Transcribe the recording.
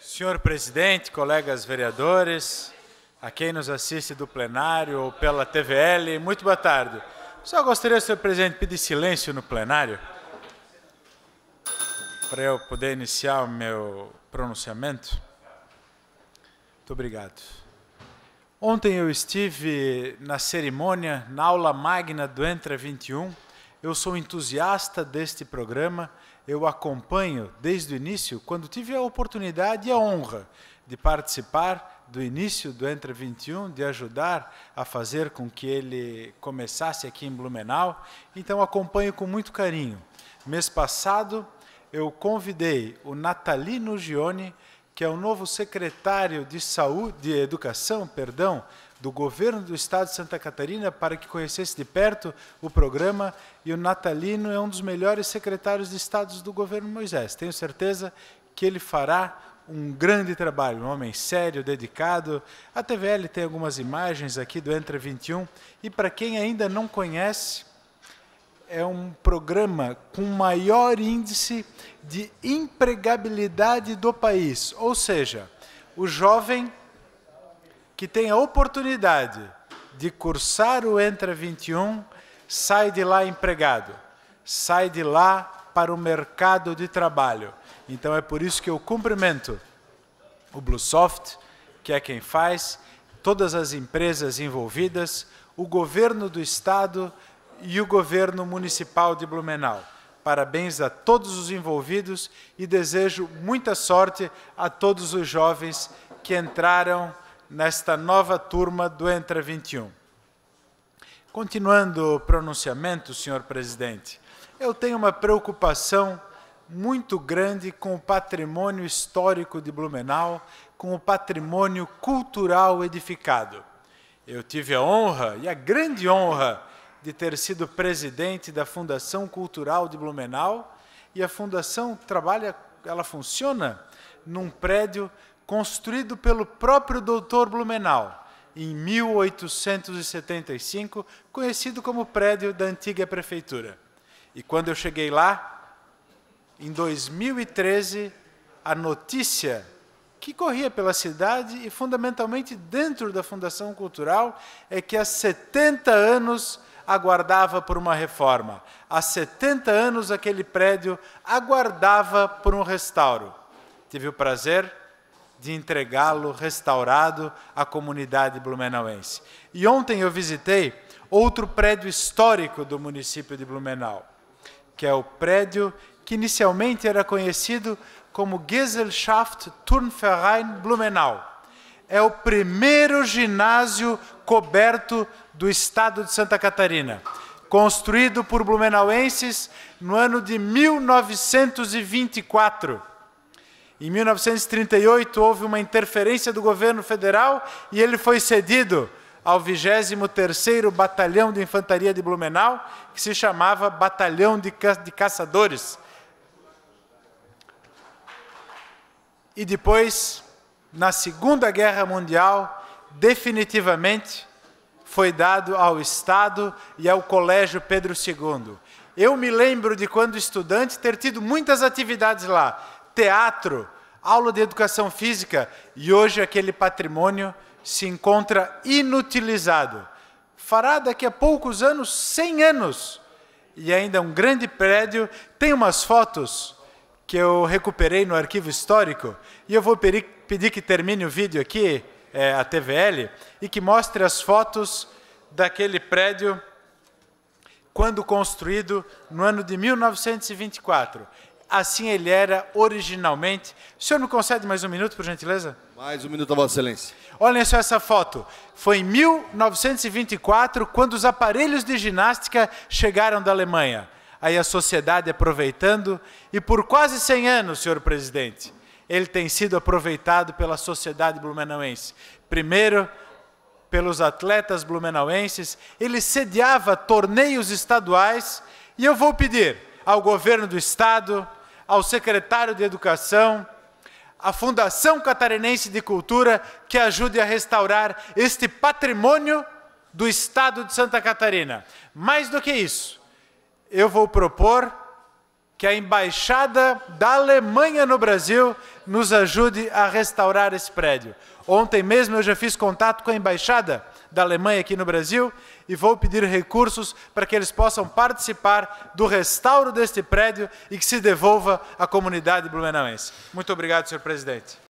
Senhor presidente, colegas vereadores, a quem nos assiste do plenário ou pela TVL, muito boa tarde. Só gostaria, senhor presidente, pedir silêncio no plenário para eu poder iniciar o meu pronunciamento. Muito obrigado. Ontem eu estive na cerimônia, na aula magna do Entra 21. Eu sou entusiasta deste programa eu acompanho desde o início, quando tive a oportunidade e a honra de participar do início do Entre 21, de ajudar a fazer com que ele começasse aqui em Blumenau. Então acompanho com muito carinho. Mês passado eu convidei o Natalino Gione que é o novo secretário de saúde, de educação, perdão, do governo do estado de Santa Catarina para que conhecesse de perto o programa e o Natalino é um dos melhores secretários de estados do governo Moisés. Tenho certeza que ele fará um grande trabalho, um homem sério, dedicado. A TVL tem algumas imagens aqui do Entre 21 e para quem ainda não conhece, é um programa com maior índice de empregabilidade do país, ou seja, o jovem que tem a oportunidade de cursar o Entra 21 sai de lá empregado, sai de lá para o mercado de trabalho. Então é por isso que eu cumprimento o Bluesoft, que é quem faz, todas as empresas envolvidas, o governo do estado e o governo municipal de Blumenau. Parabéns a todos os envolvidos e desejo muita sorte a todos os jovens que entraram nesta nova turma do Entra 21. Continuando o pronunciamento, senhor presidente, eu tenho uma preocupação muito grande com o patrimônio histórico de Blumenau, com o patrimônio cultural edificado. Eu tive a honra e a grande honra de ter sido presidente da Fundação Cultural de Blumenau, e a fundação trabalha, ela funciona num prédio construído pelo próprio Dr. Blumenau em 1875, conhecido como prédio da antiga prefeitura. E quando eu cheguei lá, em 2013, a notícia que corria pela cidade e fundamentalmente dentro da Fundação Cultural é que há 70 anos aguardava por uma reforma. Há 70 anos aquele prédio aguardava por um restauro. Tive o prazer de entregá-lo restaurado à comunidade blumenauense. E ontem eu visitei outro prédio histórico do município de Blumenau, que é o prédio que inicialmente era conhecido como Gesellschaft Turnverein Blumenau. É o primeiro ginásio coberto do estado de Santa Catarina, construído por blumenauenses no ano de 1924. Em 1938 houve uma interferência do governo federal e ele foi cedido ao 23º Batalhão de Infantaria de Blumenau, que se chamava Batalhão de, Ca de Caçadores. E depois, na Segunda Guerra Mundial, definitivamente foi dado ao Estado e ao Colégio Pedro II. Eu me lembro de quando estudante ter tido muitas atividades lá, teatro, aula de educação física, e hoje aquele patrimônio se encontra inutilizado. Fará daqui a poucos anos 100 anos e ainda um grande prédio. Tem umas fotos que eu recuperei no arquivo histórico e eu vou pedir que termine o vídeo aqui é, a TVL, e que mostre as fotos daquele prédio quando construído no ano de 1924. Assim ele era originalmente. O senhor me concede mais um minuto, por gentileza? Mais um minuto, Vossa Excelência. Olhem só essa foto. Foi em 1924 quando os aparelhos de ginástica chegaram da Alemanha. Aí a sociedade aproveitando, e por quase 100 anos, senhor presidente, ele tem sido aproveitado pela sociedade blumenauense. Primeiro, pelos atletas blumenauenses, ele sediava torneios estaduais, e eu vou pedir ao governo do estado, ao secretário de Educação, à Fundação Catarinense de Cultura, que ajude a restaurar este patrimônio do estado de Santa Catarina. Mais do que isso, eu vou propor que a embaixada da Alemanha no Brasil nos ajude a restaurar esse prédio. Ontem mesmo eu já fiz contato com a embaixada da Alemanha aqui no Brasil e vou pedir recursos para que eles possam participar do restauro deste prédio e que se devolva à comunidade blumenauense. Muito obrigado, senhor presidente.